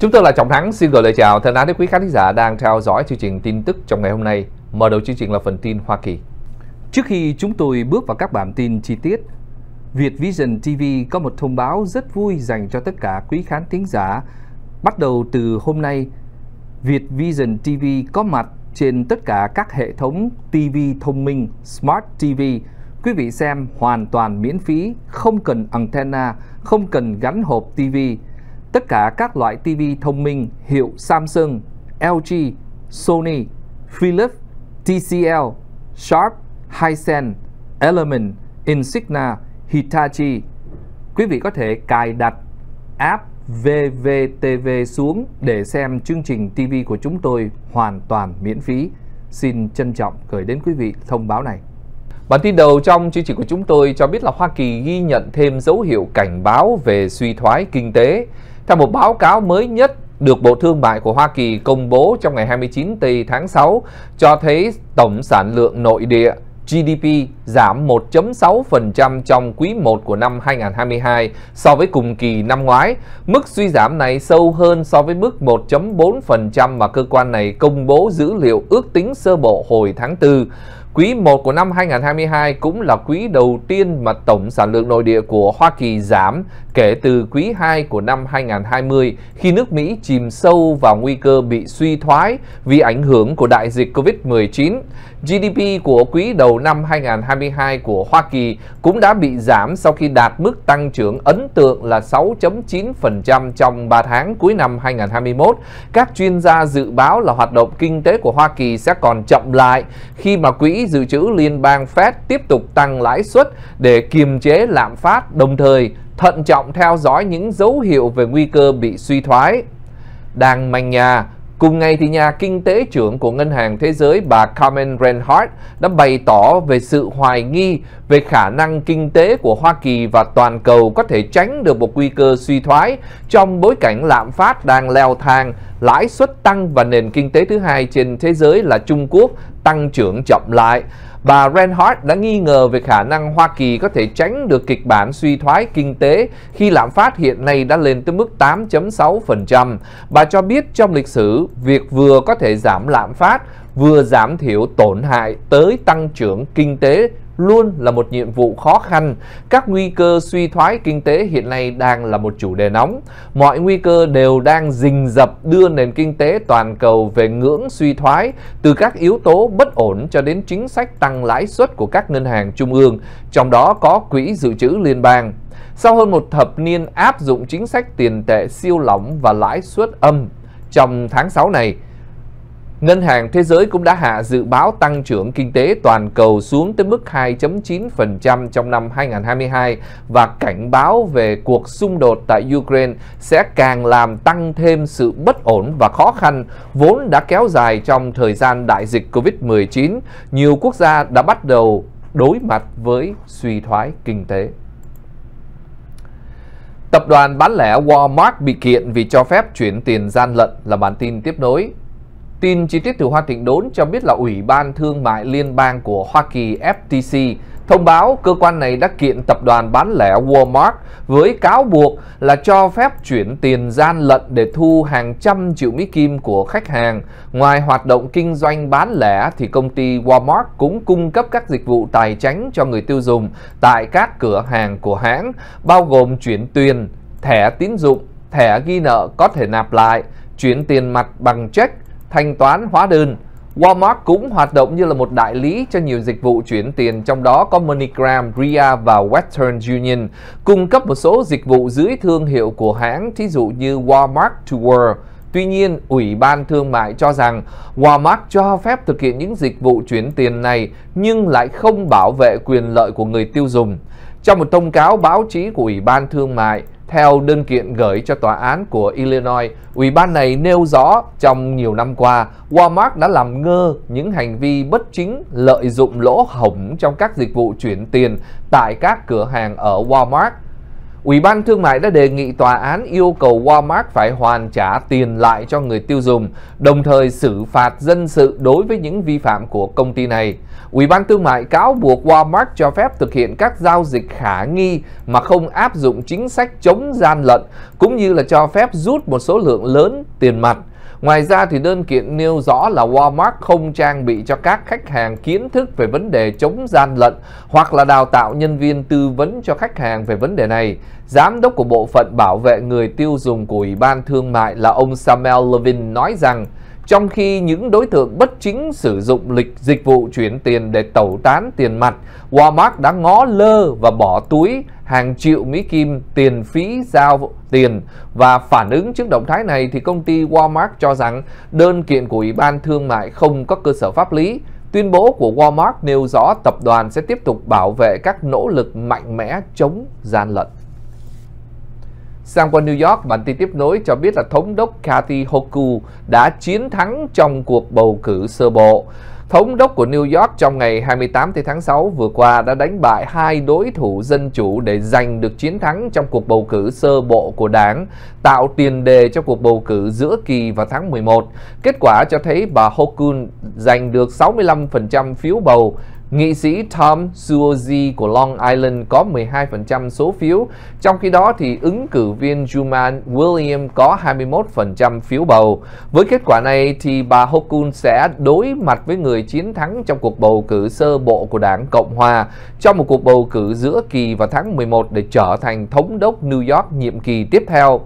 Chúng tôi là Trọng Thắng, xin gửi lời chào thân ái đến quý khán giả đang theo dõi chương trình tin tức trong ngày hôm nay. Mở đầu chương trình là phần tin Hoa Kỳ. Trước khi chúng tôi bước vào các bản tin chi tiết, Việt Vision TV có một thông báo rất vui dành cho tất cả quý khán thính giả. Bắt đầu từ hôm nay, Việt Vision TV có mặt trên tất cả các hệ thống TV thông minh Smart TV. Quý vị xem hoàn toàn miễn phí, không cần antenna, không cần gắn hộp TV tất cả các loại TV thông minh hiệu Samsung, LG, Sony, Philips, TCL, Sharp, Hisense, Element, Insignia, Hitachi. Quý vị có thể cài đặt app VVTV xuống để xem chương trình TV của chúng tôi hoàn toàn miễn phí. Xin trân trọng gửi đến quý vị thông báo này. Bản tin đầu trong chương trình của chúng tôi cho biết là Hoa Kỳ ghi nhận thêm dấu hiệu cảnh báo về suy thoái kinh tế. Theo một báo cáo mới nhất được Bộ Thương mại của Hoa Kỳ công bố trong ngày 29 tháng 6 cho thấy tổng sản lượng nội địa GDP giảm 1.6% trong quý 1 của năm 2022 so với cùng kỳ năm ngoái. Mức suy giảm này sâu hơn so với mức 1.4% mà cơ quan này công bố dữ liệu ước tính sơ bộ hồi tháng 4. Quý 1 của năm 2022 cũng là quý đầu tiên mà tổng sản lượng nội địa của Hoa Kỳ giảm kể từ quý 2 của năm 2020 khi nước Mỹ chìm sâu vào nguy cơ bị suy thoái vì ảnh hưởng của đại dịch COVID-19. GDP của quý đầu năm 2022 của Hoa Kỳ cũng đã bị giảm sau khi đạt mức tăng trưởng ấn tượng là 6.9% trong 3 tháng cuối năm 2021. Các chuyên gia dự báo là hoạt động kinh tế của Hoa Kỳ sẽ còn chậm lại khi mà Quỹ Dự trữ Liên bang Fed tiếp tục tăng lãi suất để kiềm chế lạm phát, đồng thời thận trọng theo dõi những dấu hiệu về nguy cơ bị suy thoái. Đang manh nhà, Cùng ngày thì nhà kinh tế trưởng của Ngân hàng Thế giới bà Carmen Reinhardt đã bày tỏ về sự hoài nghi về khả năng kinh tế của Hoa Kỳ và toàn cầu có thể tránh được một nguy cơ suy thoái trong bối cảnh lạm phát đang leo thang, lãi suất tăng và nền kinh tế thứ hai trên thế giới là Trung Quốc tăng trưởng chậm lại. Bà Reinhardt đã nghi ngờ về khả năng Hoa Kỳ có thể tránh được kịch bản suy thoái kinh tế khi lạm phát hiện nay đã lên tới mức 8.6%. Bà cho biết trong lịch sử, việc vừa có thể giảm lạm phát, vừa giảm thiểu tổn hại tới tăng trưởng kinh tế luôn là một nhiệm vụ khó khăn. Các nguy cơ suy thoái kinh tế hiện nay đang là một chủ đề nóng. Mọi nguy cơ đều đang rình rập đưa nền kinh tế toàn cầu về ngưỡng suy thoái từ các yếu tố bất ổn cho đến chính sách tăng lãi suất của các ngân hàng trung ương, trong đó có quỹ dự trữ liên bang. Sau hơn một thập niên áp dụng chính sách tiền tệ siêu lỏng và lãi suất âm, trong tháng 6 này, Ngân hàng Thế giới cũng đã hạ dự báo tăng trưởng kinh tế toàn cầu xuống tới mức 2.9% trong năm 2022 và cảnh báo về cuộc xung đột tại Ukraine sẽ càng làm tăng thêm sự bất ổn và khó khăn vốn đã kéo dài trong thời gian đại dịch Covid-19. Nhiều quốc gia đã bắt đầu đối mặt với suy thoái kinh tế. Tập đoàn bán lẻ Walmart bị kiện vì cho phép chuyển tiền gian lận là bản tin tiếp nối. Tin chi tiết từ Hoa Thịnh Đốn cho biết là Ủy ban Thương mại Liên bang của Hoa Kỳ FTC thông báo cơ quan này đã kiện tập đoàn bán lẻ Walmart với cáo buộc là cho phép chuyển tiền gian lận để thu hàng trăm triệu mỹ kim của khách hàng. Ngoài hoạt động kinh doanh bán lẻ thì công ty Walmart cũng cung cấp các dịch vụ tài chính cho người tiêu dùng tại các cửa hàng của hãng, bao gồm chuyển tiền, thẻ tín dụng, thẻ ghi nợ có thể nạp lại, chuyển tiền mặt bằng check thanh toán hóa đơn. Walmart cũng hoạt động như là một đại lý cho nhiều dịch vụ chuyển tiền trong đó có MoneyGram, Ria và Western Union, cung cấp một số dịch vụ dưới thương hiệu của hãng, thí dụ như Walmart to World. Tuy nhiên, Ủy ban Thương mại cho rằng Walmart cho phép thực hiện những dịch vụ chuyển tiền này nhưng lại không bảo vệ quyền lợi của người tiêu dùng. Trong một thông cáo báo chí của Ủy ban Thương mại, theo đơn kiện gửi cho tòa án của Illinois, ủy ban này nêu rõ trong nhiều năm qua, Walmart đã làm ngơ những hành vi bất chính lợi dụng lỗ hổng trong các dịch vụ chuyển tiền tại các cửa hàng ở Walmart Ủy ban Thương mại đã đề nghị tòa án yêu cầu Walmart phải hoàn trả tiền lại cho người tiêu dùng, đồng thời xử phạt dân sự đối với những vi phạm của công ty này. Ủy ban Thương mại cáo buộc Walmart cho phép thực hiện các giao dịch khả nghi mà không áp dụng chính sách chống gian lận, cũng như là cho phép rút một số lượng lớn tiền mặt Ngoài ra thì đơn kiện nêu rõ là Walmart không trang bị cho các khách hàng kiến thức về vấn đề chống gian lận hoặc là đào tạo nhân viên tư vấn cho khách hàng về vấn đề này. Giám đốc của bộ phận bảo vệ người tiêu dùng của Ủy ban Thương mại là ông Samuel Levin nói rằng trong khi những đối tượng bất chính sử dụng lịch dịch vụ chuyển tiền để tẩu tán tiền mặt, Walmart đã ngó lơ và bỏ túi hàng triệu Mỹ Kim tiền phí giao tiền và phản ứng trước động thái này thì công ty Walmart cho rằng đơn kiện của Ủy ban Thương mại không có cơ sở pháp lý. Tuyên bố của Walmart nêu rõ tập đoàn sẽ tiếp tục bảo vệ các nỗ lực mạnh mẽ chống gian lận. Sang qua New York, bản tin tiếp nối cho biết là Thống đốc Kathy Hochul đã chiến thắng trong cuộc bầu cử sơ bộ. Thống đốc của New York trong ngày 28 tháng 6 vừa qua đã đánh bại hai đối thủ dân chủ để giành được chiến thắng trong cuộc bầu cử sơ bộ của đảng, tạo tiền đề cho cuộc bầu cử giữa kỳ vào tháng 11. Kết quả cho thấy bà Hochul giành được 65% phiếu bầu, Nghị sĩ Tom Suozzi của Long Island có 12% số phiếu, trong khi đó thì ứng cử viên Juman William có 21% phiếu bầu. Với kết quả này thì bà Hochul sẽ đối mặt với người chiến thắng trong cuộc bầu cử sơ bộ của đảng Cộng Hòa trong một cuộc bầu cử giữa kỳ vào tháng 11 để trở thành thống đốc New York nhiệm kỳ tiếp theo.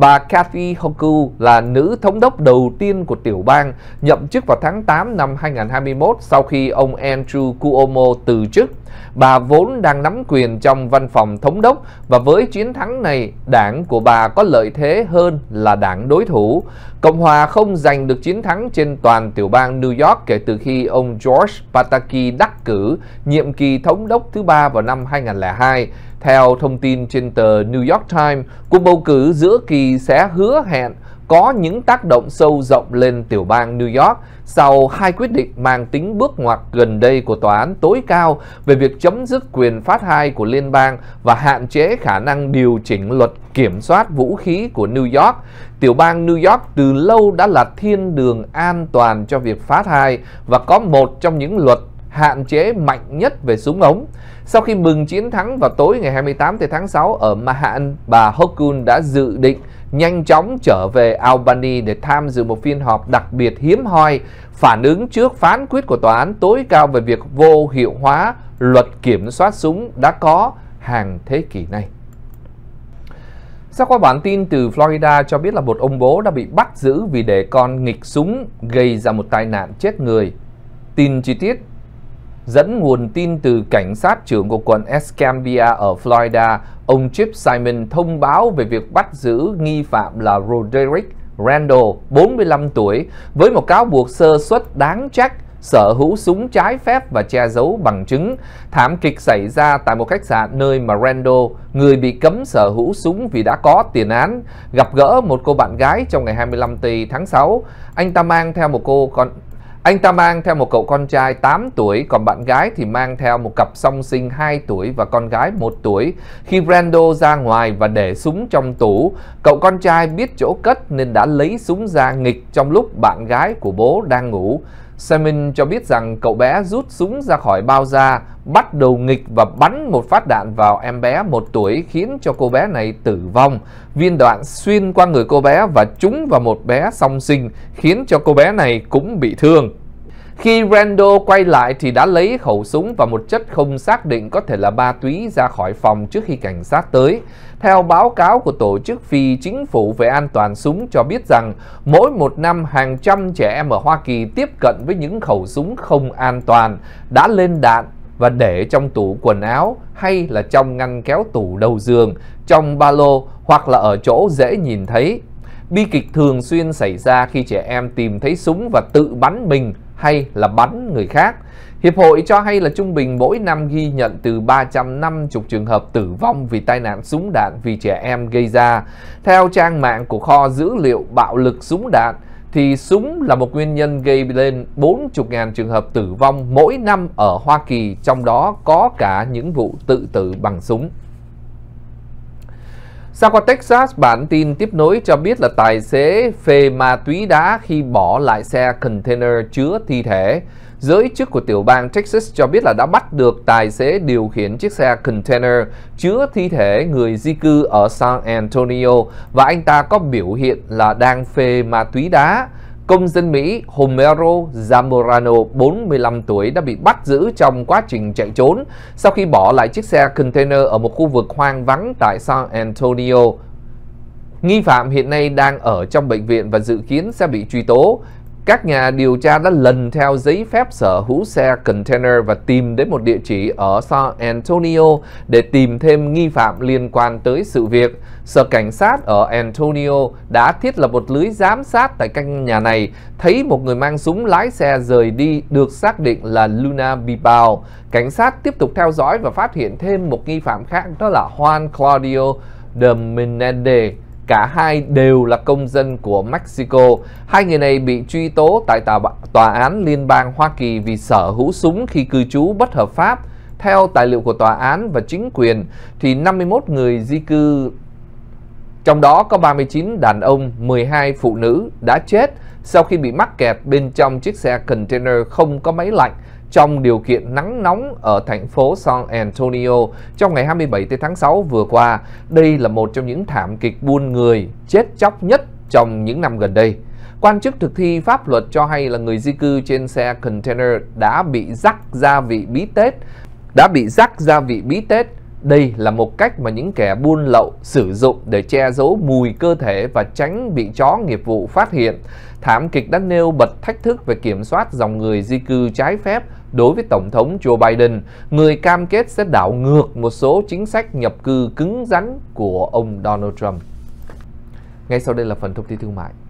Bà Kathy Hochul là nữ thống đốc đầu tiên của tiểu bang, nhậm chức vào tháng 8 năm 2021 sau khi ông Andrew Cuomo từ chức. Bà vốn đang nắm quyền trong văn phòng thống đốc và với chiến thắng này, đảng của bà có lợi thế hơn là đảng đối thủ. Cộng hòa không giành được chiến thắng trên toàn tiểu bang New York kể từ khi ông George Pataki đắc cử nhiệm kỳ thống đốc thứ ba vào năm 2002. Theo thông tin trên tờ New York Times, cuộc bầu cử giữa kỳ sẽ hứa hẹn có những tác động sâu rộng lên tiểu bang New York sau hai quyết định mang tính bước ngoặt gần đây của tòa án tối cao về việc chấm dứt quyền phát hai của liên bang và hạn chế khả năng điều chỉnh luật kiểm soát vũ khí của New York. Tiểu bang New York từ lâu đã là thiên đường an toàn cho việc phát hai và có một trong những luật hạn chế mạnh nhất về súng ống. Sau khi mừng chiến thắng vào tối ngày 28 tháng 6 ở Manhattan, bà Hochul đã dự định nhanh chóng trở về Albany để tham dự một phiên họp đặc biệt hiếm hoi phản ứng trước phán quyết của tòa án tối cao về việc vô hiệu hóa luật kiểm soát súng đã có hàng thế kỷ này. Sau qua bản tin từ Florida cho biết là một ông bố đã bị bắt giữ vì để con nghịch súng gây ra một tai nạn chết người. Tin chi tiết dẫn nguồn tin từ cảnh sát trưởng của quận Escambia ở Florida, ông Chip Simon thông báo về việc bắt giữ nghi phạm là Roderick Randall, 45 tuổi, với một cáo buộc sơ suất đáng trách sở hữu súng trái phép và che giấu bằng chứng. Thảm kịch xảy ra tại một khách sạn nơi mà Randall, người bị cấm sở hữu súng vì đã có tiền án, gặp gỡ một cô bạn gái trong ngày 25 tháng 6. Anh ta mang theo một cô con anh ta mang theo một cậu con trai 8 tuổi, còn bạn gái thì mang theo một cặp song sinh 2 tuổi và con gái 1 tuổi. Khi Brando ra ngoài và để súng trong tủ, cậu con trai biết chỗ cất nên đã lấy súng ra nghịch trong lúc bạn gái của bố đang ngủ. Semin cho biết rằng cậu bé rút súng ra khỏi bao da, bắt đầu nghịch và bắn một phát đạn vào em bé một tuổi khiến cho cô bé này tử vong. Viên đạn xuyên qua người cô bé và trúng vào một bé song sinh khiến cho cô bé này cũng bị thương. Khi Rando quay lại thì đã lấy khẩu súng và một chất không xác định có thể là ma túy ra khỏi phòng trước khi cảnh sát tới. Theo báo cáo của Tổ chức Phi Chính phủ về an toàn súng cho biết rằng mỗi một năm hàng trăm trẻ em ở Hoa Kỳ tiếp cận với những khẩu súng không an toàn, đã lên đạn và để trong tủ quần áo hay là trong ngăn kéo tủ đầu giường, trong ba lô hoặc là ở chỗ dễ nhìn thấy. Bi kịch thường xuyên xảy ra khi trẻ em tìm thấy súng và tự bắn mình hay là bắn người khác. Hiệp hội cho hay là trung bình mỗi năm ghi nhận từ 350 trường hợp tử vong vì tai nạn súng đạn vì trẻ em gây ra. Theo trang mạng của kho dữ liệu bạo lực súng đạn, thì súng là một nguyên nhân gây lên 40.000 trường hợp tử vong mỗi năm ở Hoa Kỳ, trong đó có cả những vụ tự tử bằng súng. Sao qua Texas, bản tin tiếp nối cho biết là tài xế phê ma túy đá khi bỏ lại xe container chứa thi thể. Giới chức của tiểu bang Texas cho biết là đã bắt được tài xế điều khiển chiếc xe container chứa thi thể người di cư ở San Antonio và anh ta có biểu hiện là đang phê ma túy đá. Công dân Mỹ Homero Zamorano, 45 tuổi, đã bị bắt giữ trong quá trình chạy trốn sau khi bỏ lại chiếc xe container ở một khu vực hoang vắng tại San Antonio. Nghi phạm hiện nay đang ở trong bệnh viện và dự kiến sẽ bị truy tố. Các nhà điều tra đã lần theo giấy phép sở hữu xe container và tìm đến một địa chỉ ở San Antonio để tìm thêm nghi phạm liên quan tới sự việc. Sở cảnh sát ở Antonio đã thiết lập một lưới giám sát tại căn nhà này, thấy một người mang súng lái xe rời đi được xác định là Luna Bibao. Cảnh sát tiếp tục theo dõi và phát hiện thêm một nghi phạm khác đó là Juan Claudio de Menendez cả hai đều là công dân của Mexico. Hai người này bị truy tố tại tòa án liên bang Hoa Kỳ vì sở hữu súng khi cư trú bất hợp pháp. Theo tài liệu của tòa án và chính quyền thì 51 người di cư trong đó có 39 đàn ông, 12 phụ nữ đã chết sau khi bị mắc kẹt bên trong chiếc xe container không có máy lạnh trong điều kiện nắng nóng ở thành phố San Antonio trong ngày 27 tháng 6 vừa qua. Đây là một trong những thảm kịch buôn người chết chóc nhất trong những năm gần đây. Quan chức thực thi pháp luật cho hay là người di cư trên xe container đã bị rắc gia vị bí tết, đã bị rắc gia vị bí tết đây là một cách mà những kẻ buôn lậu sử dụng để che giấu mùi cơ thể và tránh bị chó nghiệp vụ phát hiện. Thảm kịch đã nêu bật thách thức về kiểm soát dòng người di cư trái phép đối với Tổng thống Joe Biden, người cam kết sẽ đảo ngược một số chính sách nhập cư cứng rắn của ông Donald Trump. Ngay sau đây là phần thông tin thương mại.